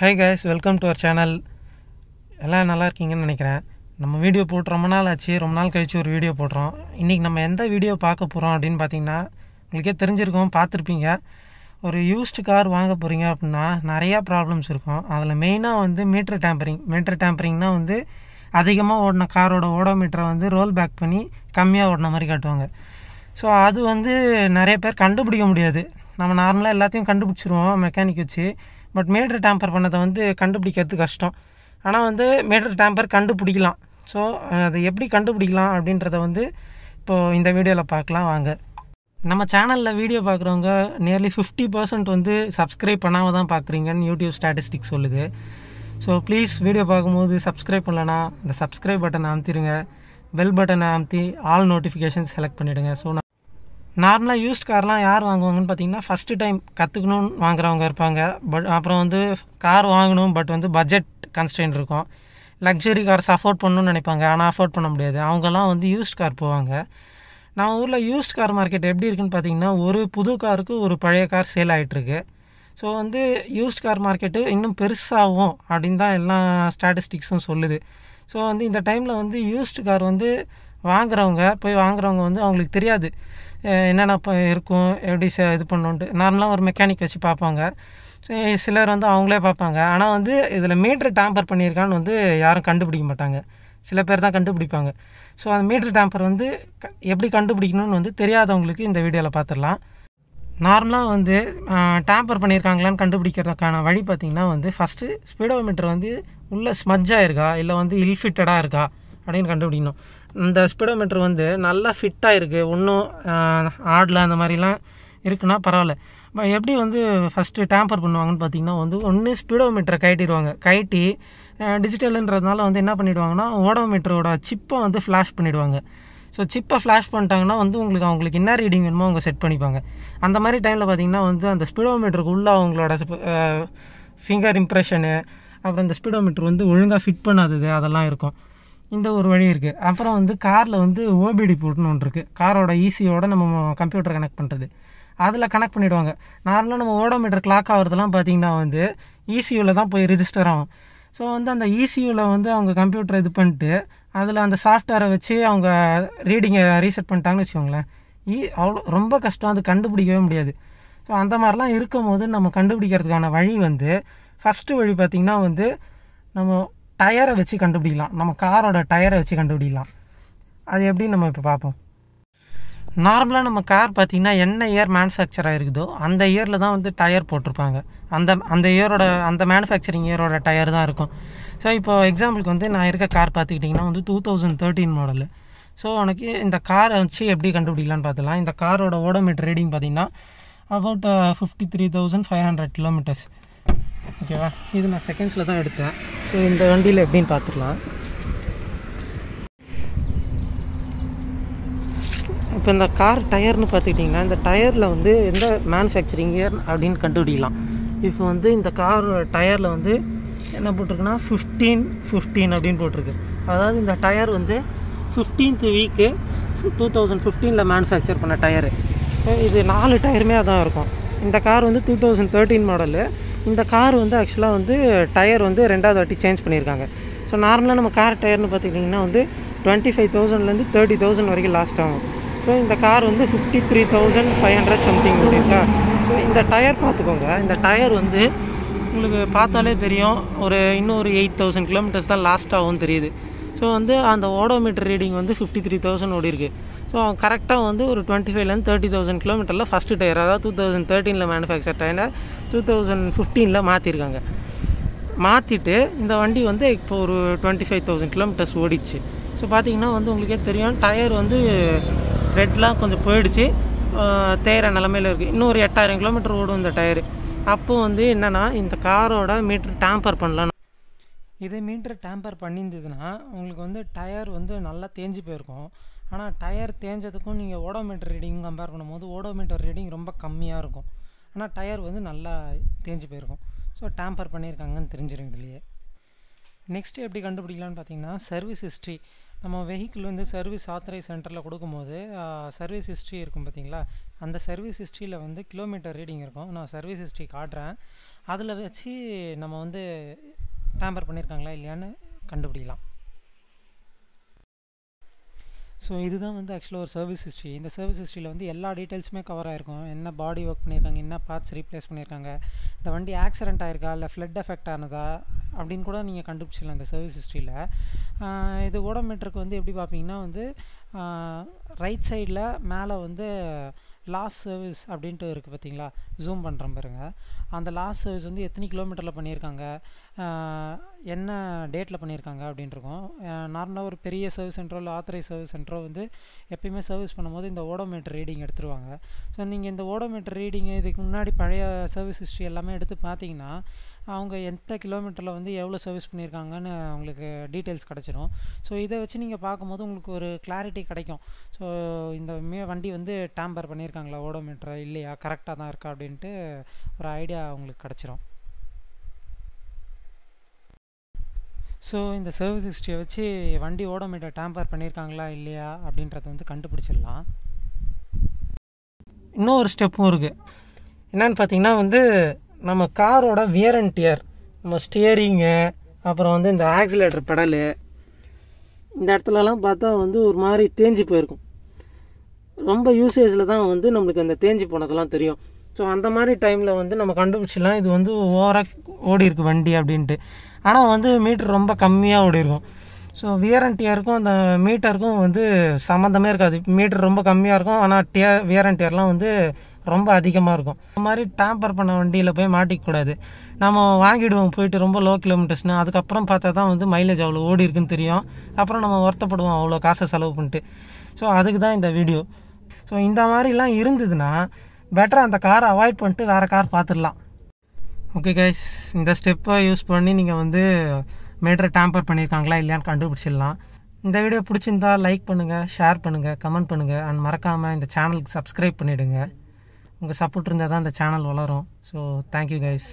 hi guys welcome to our channel எல்லாம் நல்லா இருக்கீங்கன்னு நினைக்கிறேன் நம்ம வீடியோ போட்டு ரொம்ப நாள் ஆச்சு ரொம்ப நாள் கழித்து ஒரு வீடியோ போடுறோம் இன்றைக்கி நம்ம எந்த வீடியோ பார்க்க போகிறோம் அப்படின்னு பார்த்தீங்கன்னா உங்களுக்கே தெரிஞ்சிருக்கோம் பார்த்துருப்பீங்க ஒரு யூஸ்டு கார் வாங்க போகிறீங்க அப்படின்னா நிறையா ப்ராப்ளம்ஸ் இருக்கும் அதில் மெயினாக வந்து மீட்ரு டேம்பரிங் மீட்ரு டேம்பரிங்னால் வந்து அதிகமாக ஓடின காரோட ஓடோ மீட்டரை வந்து ரோல் பேக் பண்ணி கம்மியாக ஓடின மாதிரி காட்டுவாங்க ஸோ அது வந்து நிறைய பேர் கண்டுபிடிக்க முடியாது நம்ம நார்மலாக எல்லாத்தையும் கண்டுபிடிச்சிருவோம் மெக்கானிக் வச்சு பட் மேட்ரு டேம்பர் பண்ணதை வந்து கண்டுபிடிக்கிறது கஷ்டம் ஆனால் வந்து மேட்ரு டேம்பர் கண்டுபிடிக்கலாம் ஸோ அதை எப்படி கண்டுபிடிக்கலாம் அப்படின்றத வந்து இப்போது இந்த வீடியோவில் பார்க்கலாம் வாங்க நம்ம சேனலில் வீடியோ பார்க்குறவங்க நியர்லி ஃபிஃப்டி பர்சன்ட் வந்து சப்ஸ்கிரைப் பண்ணாமல் தான் பார்க்குறீங்கன்னு யூடியூப் ஸ்டாட்டிஸ்டிக் சொல்லுது ஸோ ப்ளீஸ் வீடியோ பார்க்கும்போது சப்ஸ்கிரைப் பண்ணலன்னா அந்த சப்ஸ்கிரைப் பட்டனை அமுத்திடுங்க பெல் பட்டனை அமுத்தி ஆல் நோட்டிஃபிகேஷன் செலக்ட் பண்ணிவிடுங்க ஸோ நார்மலாக யூஸ்ட் கார்லாம் யார் வாங்குவாங்கன்னு பார்த்தீங்கன்னா ஃபஸ்ட்டு டைம் கற்றுக்கணும்னு வாங்குறவங்க இருப்பாங்க பட் அப்புறம் வந்து கார் வாங்கணும் பட் வந்து பட்ஜெட் கன்ஸ்டன்ட் இருக்கும் லக்ஸரி கார்ஸ் அஃபோர்ட் பண்ணணும்னு நினைப்பாங்க ஆனால் அஃபோர்ட் பண்ண முடியாது அவங்கெல்லாம் வந்து யூஸ்ட் கார் போவாங்க நம்ம ஊரில் யூஸ்ட் கார் மார்க்கெட் எப்படி இருக்குன்னு பார்த்தீங்கன்னா ஒரு புது காருக்கு ஒரு பழைய கார் சேல் ஆகிட்டுருக்கு ஸோ வந்து யூஸ்ட் கார் மார்க்கெட்டு இன்னும் பெருசாகும் அப்படின்னு தான் எல்லா ஸ்டாட்டிஸ்டிக்ஸும் சொல்லுது ஸோ வந்து இந்த டைமில் வந்து யூஸ்ட் கார் வந்து வாங்குறவங்க போய் வாங்குறவங்க வந்து அவங்களுக்கு தெரியாது என்னென்ன இப்போ இருக்கும் எப்படி ச இது பண்ணணுன்ட்டு நார்மலாக ஒரு மெக்கானிக் வச்சு பார்ப்பாங்க சிலர் வந்து அவங்களே பார்ப்பாங்க ஆனால் வந்து இதில் மீட்ரு டேம்பர் பண்ணியிருக்கான்னு வந்து யாரும் கண்டுபிடிக்க மாட்டாங்க சில பேர் தான் கண்டுபிடிப்பாங்க ஸோ அந்த மீட்ரு டேம்பர் வந்து எப்படி கண்டுபிடிக்கணும்னு வந்து தெரியாதவங்களுக்கு இந்த வீடியோவில் பார்த்துடலாம் நார்மலாக வந்து டேம்பர் பண்ணியிருக்காங்களான்னு கண்டுபிடிக்கிறதுக்கான வழி பார்த்திங்கன்னா வந்து ஃபஸ்ட்டு ஸ்பீடோமீட்டர் வந்து உள்ளே ஸ்மஜ்ஜாக இருக்கா இல்லை வந்து இல்ஃபிட்டடாக இருக்கா அப்படின்னு கண்டுபிடிக்கணும் இந்த ஸ்பீடோமீட்டர் வந்து நல்லா ஃபிட்டாக இருக்குது ஒன்றும் ஆடில் அந்த மாதிரிலாம் இருக்குன்னா பரவாயில்ல இப்போ எப்படி வந்து ஃபஸ்ட்டு டேம்பர் பண்ணுவாங்கன்னு பார்த்தீங்கன்னா வந்து ஒன்று ஸ்பீடோமீட்டரை கட்டிடுவாங்க கட்டி டிஜிட்டலுன்றதுனால வந்து என்ன பண்ணிவிடுவாங்கன்னா ஓடோமீட்டரோட சிப்பை வந்து ஃப்ளாஷ் பண்ணிவிடுவாங்க ஸோ சிப்பை ஃப்ளாஷ் பண்ணிட்டாங்கன்னா வந்து உங்களுக்கு அவங்களுக்கு என்ன ரீடிங் வேணுமோ அவங்க செட் பண்ணிப்பாங்க அந்த மாதிரி டைமில் பார்த்தீங்கன்னா வந்து அந்த ஸ்பீடோமீட்டருக்கு உள்ள அவங்களோட ஃபிங்கர் இம்ப்ரெஷனு அப்புறம் இந்த ஸ்பீடோமீட்டர் வந்து ஒழுங்காக ஃபிட் பண்ணாதது அதெல்லாம் இருக்கும் இந்த ஒரு வழி இருக்குது அப்புறம் வந்து காரில் வந்து ஓபிடி போட்டுன்னு ஒன்று இருக்குது காரோட ஈஸியோட e நம்ம கம்ப்யூட்டர் கனெக்ட் பண்ணுறது அதில் கனெக்ட் பண்ணிவிடுவாங்க நார்மலாக நம்ம ஓடோமீட்டர் கிளாக் ஆகிறதுலாம் பார்த்திங்கன்னா வந்து ஈசியூவில் e தான் போய் ரிஜிஸ்டர் ஆகும் ஸோ வந்து அந்த இசியூவில் e வந்து அவங்க கம்ப்யூட்டர் இது பண்ணிட்டு அதில் அந்த சாஃப்ட்வேரை வச்சு அவங்க ரீடிங்கை ரீசெட் பண்ணிட்டாங்கன்னு வச்சுக்கோங்களேன் ஈ அவ்வளோ ரொம்ப கஷ்டம் அது கண்டுபிடிக்கவே முடியாது ஸோ அந்த மாதிரிலாம் இருக்கும் போது நம்ம கண்டுபிடிக்கிறதுக்கான வழி வந்து ஃபஸ்ட்டு வழி பார்த்திங்கன்னா வந்து நம்ம டயரை வச்சு கண்டுபிடிக்கலாம் நம்ம காரோட டயரை வச்சு கண்டுபிடிக்கலாம் அது எப்படின்னு நம்ம இப்போ பார்ப்போம் நார்மலாக நம்ம கார் பார்த்திங்கன்னா என்ன இயர் மேனுஃபேக்சர் ஆகிருக்குதோ அந்த இயரில் தான் வந்து டயர் போட்டிருப்பாங்க அந்த அந்த இயரோட அந்த மேனுஃபேக்சரிங் இயரோட டயர் தான் இருக்கும் ஸோ இப்போது எக்ஸாம்பிளுக்கு வந்து நான் இருக்க கார் பார்த்துக்கிட்டிங்கன்னா வந்து two thousand thirteen model so உனக்கு இந்த காரை வச்சு எப்படி கண்டுபிடிக்கலான்னு பார்த்துலாம் இந்த காரோட ஓடோமீட்டர் ரீடிங் பார்த்திங்கன்னா about fifty three thousand five hundred kilometres ஓகேவா இது நான் செகண்ட்ஸில் தான் எடுத்தேன் ஸோ இந்த வண்டியில் எப்படின்னு பார்த்துக்கலாம் இப்போ இந்த கார் டயர்னு பார்த்துக்கிட்டிங்கன்னா இந்த டயரில் வந்து எந்த மேனுஃபேக்சரிங் இயர் அப்படின்னு கண்டுபிடிக்கலாம் இப்போ வந்து இந்த கார் டயரில் வந்து என்ன போட்டிருக்குன்னா ஃபிஃப்டீன் ஃபிஃப்டீன் அப்படின்னு போட்டிருக்கு அதாவது இந்த டயர் வந்து ஃபிஃப்டீன்த் வீக்கு டூ தௌசண்ட் ஃபிஃப்டீனில் மேனுஃபேக்சர் பண்ண டயரு இது நாலு டயருமே அதான் இருக்கும் இந்த கார் வந்து டூ தௌசண்ட் தேர்ட்டீன் மாடலு இந்த கார் வந்து ஆக்சுவலாக வந்து டயர் வந்து ரெண்டாவது வாட்டி சேஞ்ச் பண்ணியிருக்காங்க ஸோ நார்மலாக நம்ம கார் டயர்னு பார்த்துக்கிட்டிங்கன்னா வந்து டுவெண்ட்டி ஃபைவ் தௌசண்ட்லேருந்து தேர்ட்டி தௌசண்ட் வரைக்கும் லாஸ்ட் ஆகும் ஸோ இந்த கார் வந்து fifty three thousand five hundred something இருக்கா ஸோ இந்த டயர் பார்த்துக்கோங்க இந்த டயர் வந்து உங்களுக்கு பார்த்தாலே தெரியும் ஒரு இன்னும் ஒரு எயிட் தௌசண்ட் கிலோமீட்டர்ஸ் தான் லாஸ்ட் ஆகும்னு தெரியுது ஸோ வந்து அந்த ஓடோமீட்டர் ரீடிங் வந்து ஃபிஃப்டி த்ரீ தௌசண்ட் ஓடி இருக்குது ஸோ கரெக்டாக வந்து ஒரு டுவெண்ட்டி ஃபைவ்லேருந்து தேர்ட்டி தௌசண்ட் கிலோமீட்டரில் ஃபஸ்ட்டு டயர் அதாவது டூ தௌசண்ட் தேர்ட்டீனில் மேனுஃபேக்சர் டயர் டூ தௌசண்ட் ஃபிஃப்டீனில் மாற்றிருக்காங்க மாற்றிட்டு இந்த வண்டி வந்து இப்போ ஒரு டுவெண்ட்டி ஃபைவ் தௌசண்ட் கிலோமீட்டர்ஸ் ஓடிச்சு ஸோ பார்த்திங்கன்னா வந்து உங்களுக்கே தெரியும் டயர் வந்து ரெட்லாம் கொஞ்சம் போயிடுச்சு தேயிற நிலமையில் இருக்குது இன்னும் ஒரு எட்டாயிரம் கிலோமீட்டர் ஓடும் இந்த டயரு அப்போது வந்து என்னென்னா இந்த காரோட மீட்ரு டேம்பர் பண்ணலாம் இதே மீட்ரு டேம்பர் பண்ணியிருந்ததுன்னா உங்களுக்கு வந்து டயர் வந்து நல்லா தேஞ்சு போயிருக்கும் ஆனால் டயர் தேஞ்சதுக்கும் நீங்கள் ஓடோமீட்டர் ரீடிங் கம்பேர் பண்ணும்போது ஓடோமீட்டர் ரீடிங் ரொம்ப கம்மியாக இருக்கும் ஆனால் டயர் வந்து நல்லா தேஞ்சு போயிருக்கும் ஸோ டேம்பர் பண்ணியிருக்காங்கன்னு தெரிஞ்சிடும் இதுலேயே நெக்ஸ்ட்டு எப்படி கண்டுபிடிக்கலான்னு பார்த்தீங்கன்னா சர்வீஸ் ஹிஸ்ட்ரி நம்ம வெஹிக்கிள் வந்து சர்வீஸ் ஆத்தரை சென்டரில் கொடுக்கும்போது சர்வீஸ் ஹிஸ்ட்ரி இருக்கும் பார்த்தீங்களா அந்த சர்வீஸ் ஹிஸ்ட்ரியில் வந்து கிலோமீட்டர் ரீடிங் இருக்கும் நான் சர்வீஸ் ஹிஸ்ட்ரி காட்டுறேன் அதில் வச்சு நம்ம வந்து டேம்பர் பண்ணியிருக்காங்களா இல்லையான்னு கண்டுபிடிக்கலாம் ஸோ இதுதான் வந்து ஆக்சுவலாக ஒரு சர்வீஸ் ஹிஸ்ட்ரி இந்த சர்வீஸ் ஹிஸ்ட்ரியில் வந்து எல்லா டீட்டெயில்ஸுமே கவர் ஆகிருக்கும் என்ன பாடி ஒர்க் பண்ணியிருக்காங்க என்ன பார்ட்ஸ் ரீப்ளேஸ் பண்ணியிருக்காங்க இந்த வண்டி ஆக்சிடென்ட் ஆயிருக்கா இல்லை ஃப்ளட் எஃபெக்ட் ஆனதா அப்படின்னு கூட நீங்கள் கண்டுபிடிச்சிடலாம் இந்த சர்வீஸ் ஹிஸ்ட்ரியில் இது ஓடோமீட்டருக்கு வந்து எப்படி பார்ப்பீங்கன்னா வந்து ரைட் சைடில் மேலே வந்து லாஸ்ட் சர்வீஸ் அப்படின்ட்டு இருக்குது பார்த்தீங்களா ஜூம் பண்ணுற பாருங்கள் அந்த லாஸ்ட் சர்வீஸ் வந்து எத்தனை கிலோமீட்டரில் பண்ணியிருக்காங்க என்ன டேட்டில் பண்ணியிருக்காங்க அப்படின்ட்டுருக்கோம் நார்மலாக ஒரு பெரிய சர்வீஸ் சென்டரோ இல்லை ஆத்தரைஸ் சர்வீஸ் சென்ட்ரோ வந்து எப்பயுமே சர்வீஸ் பண்ணும்போது இந்த ஓடோமீட்டர் ரீடிங் எடுத்துருவாங்க ஸோ நீங்கள் இந்த ஓடோமீட்டர் ரீடிங் இதுக்கு முன்னாடி பழைய சர்வீஸ் ஹிஸ்ட்ரி எல்லாமே எடுத்து பார்த்தீங்கன்னா அவங்க எந்த கிலோமீட்டரில் வந்து எவ்வளோ சர்வீஸ் பண்ணியிருக்காங்கன்னு அவங்களுக்கு டீட்டெயில்ஸ் கிடச்சிரும் ஸோ இதை வச்சு நீங்கள் பார்க்கும்போது உங்களுக்கு ஒரு கிளாரிட்டி கிடைக்கும் ஸோ இந்த மே வண்டி வந்து டேம்பர் பண்ணியிருக்காங்க இருக்காங்களா ஓடோமீட்டர் இல்லையா கரெக்டாக தான் இருக்கா அப்படின்ட்டு ஒரு ஐடியா அவங்களுக்கு கிடச்சிரும் ஸோ இந்த சர்வீஸ் ஹிஸ்ட்ரியை வச்சு வண்டி ஓடோமீட்டர் டேம்பர் பண்ணியிருக்காங்களா இல்லையா அப்படின்றத வந்து கண்டுபிடிச்சிடலாம் இன்னொரு ஸ்டெப்பும் இருக்குது என்னென்னு பார்த்தீங்கன்னா வந்து நம்ம காரோட வியர் அண்ட் டியர் நம்ம ஸ்டியரிங்கு அப்புறம் வந்து இந்த ஆக்சிலேட்டர் பெடலு இந்த இடத்துலலாம் பார்த்தா வந்து ஒரு மாதிரி தேஞ்சு போயிருக்கும் ரொம்ப யூசேஜில் தான் வந்து நம்மளுக்கு அந்த தேஞ்சு போனதெல்லாம் தெரியும் ஸோ அந்த மாதிரி டைமில் வந்து நம்ம கண்டுபிடிச்சிடலாம் இது வந்து ஓவராக ஓடி இருக்குது வண்டி அப்படின்ட்டு ஆனால் வந்து மீட்ரு ரொம்ப கம்மியாக ஓடி இருக்கும் ஸோ வியர் அந்த மீட்டருக்கும் வந்து சம்மந்தமே இருக்காது மீட்டர் ரொம்ப கம்மியாக இருக்கும் ஆனால் டியர் வியரண்டியர்லாம் வந்து ரொம்ப அதிகமாக இருக்கும் இந்த மாதிரி டேம்பர் பண்ண வண்டியில் போய் மாட்டிக்கக்கூடாது நம்ம வாங்கிடுவோம் போயிட்டு ரொம்ப லோ கிலோமீட்டர்ஸ்னு அதுக்கப்புறம் பார்த்தா தான் வந்து மைலேஜ் அவ்வளோ ஓடி இருக்குன்னு தெரியும் அப்புறம் நம்ம ஒருத்தப்படுவோம் அவ்வளோ காசை செலவு பண்ணிட்டு ஸோ அதுக்கு தான் இந்த வீடியோ ஸோ இந்த மாதிரிலாம் இருந்ததுன்னா பெட்டராக அந்த காரை அவாய்ட் பண்ணிட்டு வேறு கார் பார்த்துடலாம் ஓகே கைஸ் இந்த ஸ்டெப்பை யூஸ் பண்ணி நீங்கள் வந்து மீட்டரை டேம்பர் பண்ணியிருக்காங்களா இல்லையான்னு கண்டுபிடிச்சிடலாம் இந்த வீடியோ பிடிச்சிருந்தா லைக் பண்ணுங்கள் ஷேர் பண்ணுங்கள் கமெண்ட் பண்ணுங்கள் அண்ட் மறக்காமல் இந்த சேனலுக்கு சப்ஸ்கிரைப் பண்ணிவிடுங்க உங்கள் சப்போர்ட் இருந்தால் தான் இந்த சேனல் வளரும் ஸோ தேங்க்யூ கைஸ்